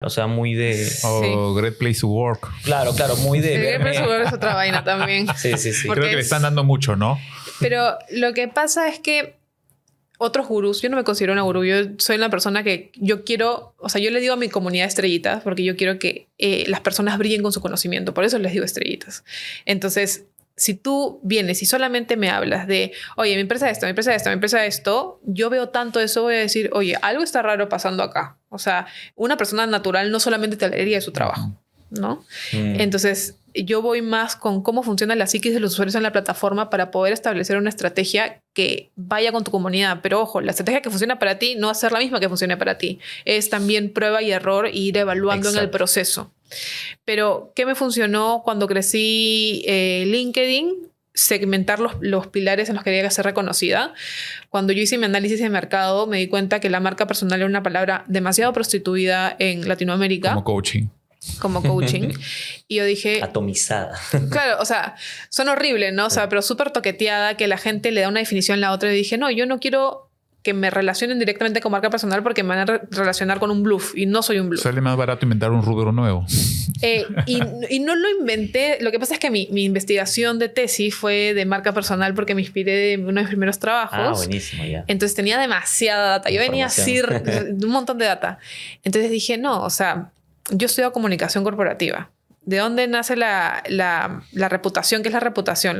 O sea, muy de. Great Place to Work. Claro, claro, muy de. Great Place to Work es otra vaina también. Sí, sí, sí. Creo que le están dando mucho, ¿no? Pero lo que pasa es que otros gurús, yo no me considero una gurú, yo soy una persona que yo quiero, o sea, yo le digo a mi comunidad estrellitas porque yo quiero que eh, las personas brillen con su conocimiento, por eso les digo estrellitas. Entonces, si tú vienes y solamente me hablas de, oye, mi empresa esto, mi empresa esto, mi empresa esto, yo veo tanto eso, voy a decir, oye, algo está raro pasando acá. O sea, una persona natural no solamente te alegría de su trabajo. ¿no? Mm. Entonces, yo voy más con cómo funciona la psiquis de los usuarios en la plataforma para poder establecer una estrategia que vaya con tu comunidad. Pero ojo, la estrategia que funciona para ti no va a ser la misma que funcione para ti. Es también prueba y error e ir evaluando en el proceso. Pero, ¿qué me funcionó cuando crecí eh, LinkedIn? segmentar los, pilares en los que quería ser reconocida. Cuando yo hice mi análisis de mercado, me di cuenta que la marca personal era una palabra demasiado prostituida en Latinoamérica. Como coaching como coaching. y yo dije... Atomizada. claro, o sea, son horribles, ¿no? O sea, pero súper toqueteada, que la gente le da una definición a la otra. Y dije, no, yo no quiero que me relacionen directamente con marca personal porque me van a relacionar con un bluff y no soy un bluff. Sale más barato inventar un rubro nuevo. Eh, y, y, no lo inventé. Lo que pasa es que mi, mi, investigación de tesis fue de marca personal porque me inspiré de uno de mis primeros trabajos. Ah, buenísimo, ya. Entonces tenía demasiada data. Yo venía así un montón de data. Entonces dije, no, o sea, yo estudio comunicación corporativa. ¿De dónde nace la, la, la reputación? ¿Qué es la reputación?